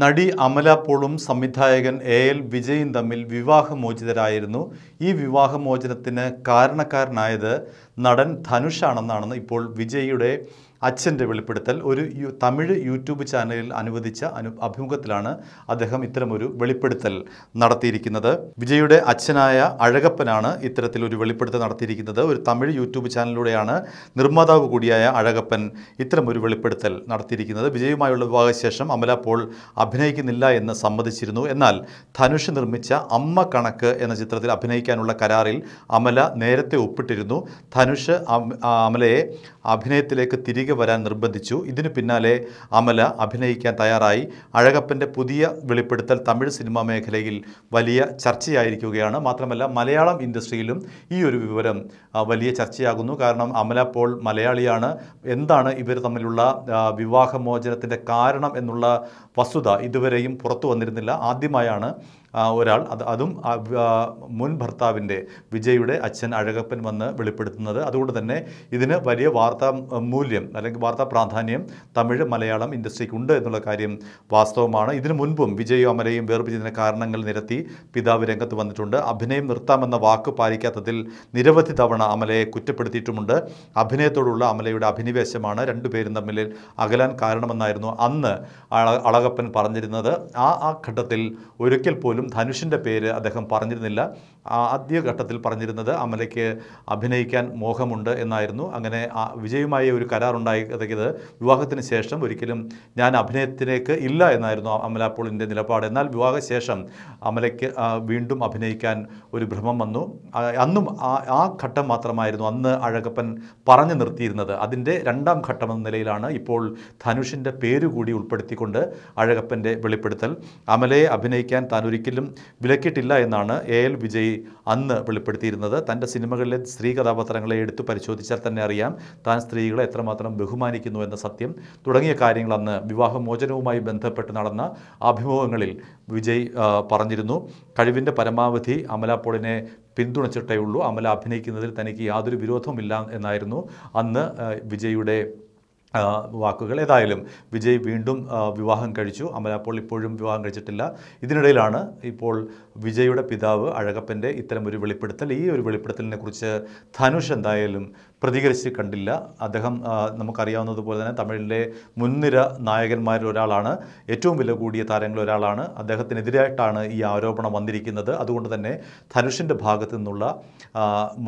നടി അമല പോളും സംവിധായകൻ A L വിജയും തമ്മിൽ വിവാഹമോചിതരായിരുന്നു ഈ വിവാഹമോചനത്തിന് കാരണക്കാരനായത് നടൻ ധനുഷാണെന്നാണ് ഇപ്പോൾ വിജയുടെ അച്ഛൻ്റെ വെളിപ്പെടുത്തൽ ഒരു തമിഴ് യൂട്യൂബ് ചാനലിൽ അനുവദിച്ച അനു അഭിമുഖത്തിലാണ് അദ്ദേഹം ഇത്തരമൊരു വെളിപ്പെടുത്തൽ നടത്തിയിരിക്കുന്നത് വിജയുടെ അച്ഛനായ അഴകപ്പനാണ് ഇത്തരത്തിലൊരു വെളിപ്പെടുത്തൽ നടത്തിയിരിക്കുന്നത് ഒരു തമിഴ് യൂട്യൂബ് ചാനലിലൂടെയാണ് നിർമ്മാതാവ് കൂടിയായ അഴകപ്പൻ ഇത്തരമൊരു വെളിപ്പെടുത്തൽ നടത്തിയിരിക്കുന്നത് വിജയുമായുള്ള വിവാഹശേഷം അമല പോൾ അഭിനയിക്കുന്നില്ല എന്ന് സമ്മതിച്ചിരുന്നു എന്നാൽ ധനുഷ് നിർമ്മിച്ച അമ്മ കണക്ക് എന്ന ചിത്രത്തിൽ അഭിനയിക്കാനുള്ള കരാറിൽ അമല നേരത്തെ ഒപ്പിട്ടിരുന്നു ധനുഷ് അമലയെ അഭിനയത്തിലേക്ക് തിരികെ തിരികെ വരാൻ നിർബന്ധിച്ചു ഇതിനു പിന്നാലെ അമല അഭിനയിക്കാൻ തയ്യാറായി അഴകപ്പൻ്റെ പുതിയ വെളിപ്പെടുത്തൽ തമിഴ് സിനിമാ മേഖലയിൽ വലിയ ചർച്ചയായിരിക്കുകയാണ് മാത്രമല്ല മലയാളം ഇൻഡസ്ട്രിയിലും ഈ ഒരു വിവരം വലിയ ചർച്ചയാകുന്നു കാരണം അമല പോൾ മലയാളിയാണ് എന്താണ് ഇവർ തമ്മിലുള്ള വിവാഹമോചനത്തിൻ്റെ കാരണം എന്നുള്ള വസ്തുത ഇതുവരെയും പുറത്തു വന്നിരുന്നില്ല ആദ്യമായാണ് ഒരാൾ അത് അതും മുൻ ഭർത്താവിൻ്റെ വിജയുടെ അച്ഛൻ അഴകപ്പൻ വന്ന് വെളിപ്പെടുത്തുന്നത് അതുകൊണ്ട് തന്നെ ഇതിന് വലിയ വാർത്താ മൂല്യം അല്ലെങ്കിൽ വാർത്താ പ്രാധാന്യം തമിഴ് മലയാളം ഇൻഡസ്ട്രിക്ക് ഉണ്ട് എന്നുള്ള കാര്യം വാസ്തവമാണ് ഇതിനു മുൻപും വിജയും അമലയും വേർപിരിഞ്ഞതിന് കാരണങ്ങൾ നിരത്തി പിതാവ് രംഗത്ത് വന്നിട്ടുണ്ട് അഭിനയം നിർത്താമെന്ന വാക്ക് പാലിക്കാത്തതിൽ നിരവധി തവണ അമലയെ കുറ്റപ്പെടുത്തിയിട്ടുമുണ്ട് അഭിനയത്തോടുള്ള അമലയുടെ അഭിനിവേശമാണ് രണ്ടുപേരും തമ്മിൽ അകലാൻ കാരണമെന്നായിരുന്നു അന്ന് അളകപ്പൻ പറഞ്ഞിരുന്നത് ആ ആ ഘട്ടത്തിൽ ഒരിക്കൽ പോലും പോലും ധനുഷിൻ്റെ പേര് അദ്ദേഹം പറഞ്ഞിരുന്നില്ല ആദ്യഘട്ടത്തിൽ പറഞ്ഞിരുന്നത് അമലയ്ക്ക് അഭിനയിക്കാൻ മോഹമുണ്ട് എന്നായിരുന്നു അങ്ങനെ വിജയമായ ഒരു കരാറുണ്ടാക്കിയത് വിവാഹത്തിന് ശേഷം ഒരിക്കലും ഞാൻ അഭിനയത്തിലേക്ക് ഇല്ല എന്നായിരുന്നു അമല പോളിൻ്റെ നിലപാട് എന്നാൽ വിവാഹശേഷം അമലയ്ക്ക് വീണ്ടും അഭിനയിക്കാൻ ഒരു ഭ്രമം വന്നു അന്നും ആ ഘട്ടം മാത്രമായിരുന്നു അന്ന് അഴകപ്പൻ പറഞ്ഞു നിർത്തിയിരുന്നത് അതിൻ്റെ രണ്ടാം ഘട്ടം എന്ന നിലയിലാണ് ഇപ്പോൾ ധനുഷിൻ്റെ പേര് കൂടി ഉൾപ്പെടുത്തിക്കൊണ്ട് അഴകപ്പൻ്റെ വെളിപ്പെടുത്തൽ അമലയെ അഭിനയിക്കാൻ താൻ ഒരിക്കലും വിലക്കിയിട്ടില്ല എന്നാണ് എ എൽ വിജയ് അന്ന് വെളിപ്പെടുത്തിയിരുന്നത് തൻ്റെ സിനിമകളിലെ സ്ത്രീ കഥാപാത്രങ്ങളെ എടുത്തു പരിശോധിച്ചാൽ തന്നെ അറിയാം താൻ സ്ത്രീകളെ എത്രമാത്രം ബഹുമാനിക്കുന്നു എന്ന സത്യം തുടങ്ങിയ കാര്യങ്ങൾ അന്ന് വിവാഹമോചനവുമായി ബന്ധപ്പെട്ട് നടന്ന അഭിമുഖങ്ങളിൽ വിജയ് പറഞ്ഞിരുന്നു കഴിവിൻ്റെ പരമാവധി അമല പോളിനെ പിന്തുണച്ചിട്ടേ ഉള്ളൂ അമല അഭിനയിക്കുന്നതിൽ തനിക്ക് യാതൊരു വിരോധവുമില്ല എന്നായിരുന്നു അന്ന് വിജയുടെ വാക്കുകൾ ഏതായാലും വിജയ് വീണ്ടും വിവാഹം കഴിച്ചു അമലാപ്പോൾ ഇപ്പോഴും വിവാഹം കഴിച്ചിട്ടില്ല ഇതിനിടയിലാണ് ഇപ്പോൾ വിജയുടെ പിതാവ് അഴകപ്പൻ്റെ ഇത്തരം ഒരു വെളിപ്പെടുത്തൽ ഈ ഒരു വെളിപ്പെടുത്തലിനെ കുറിച്ച് ധനുഷ് എന്തായാലും പ്രതികരിച്ച് കണ്ടില്ല അദ്ദേഹം നമുക്കറിയാവുന്നതുപോലെ തന്നെ തമിഴിലെ മുൻനിര നായകന്മാരിൽ ഒരാളാണ് ഏറ്റവും വില കൂടിയ താരങ്ങളിൽ ഒരാളാണ് അദ്ദേഹത്തിനെതിരായിട്ടാണ് ഈ ആരോപണം വന്നിരിക്കുന്നത് അതുകൊണ്ട് തന്നെ ധനുഷിൻ്റെ ഭാഗത്തു നിന്നുള്ള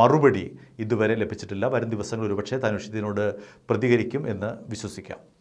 മറുപടി ഇതുവരെ ലഭിച്ചിട്ടില്ല വരും ദിവസങ്ങളിൽ ഒരുപക്ഷെ ധനുഷ് ഇതിനോട് പ്രതികരിക്കും എന്ന് വിശ്വസിക്കാം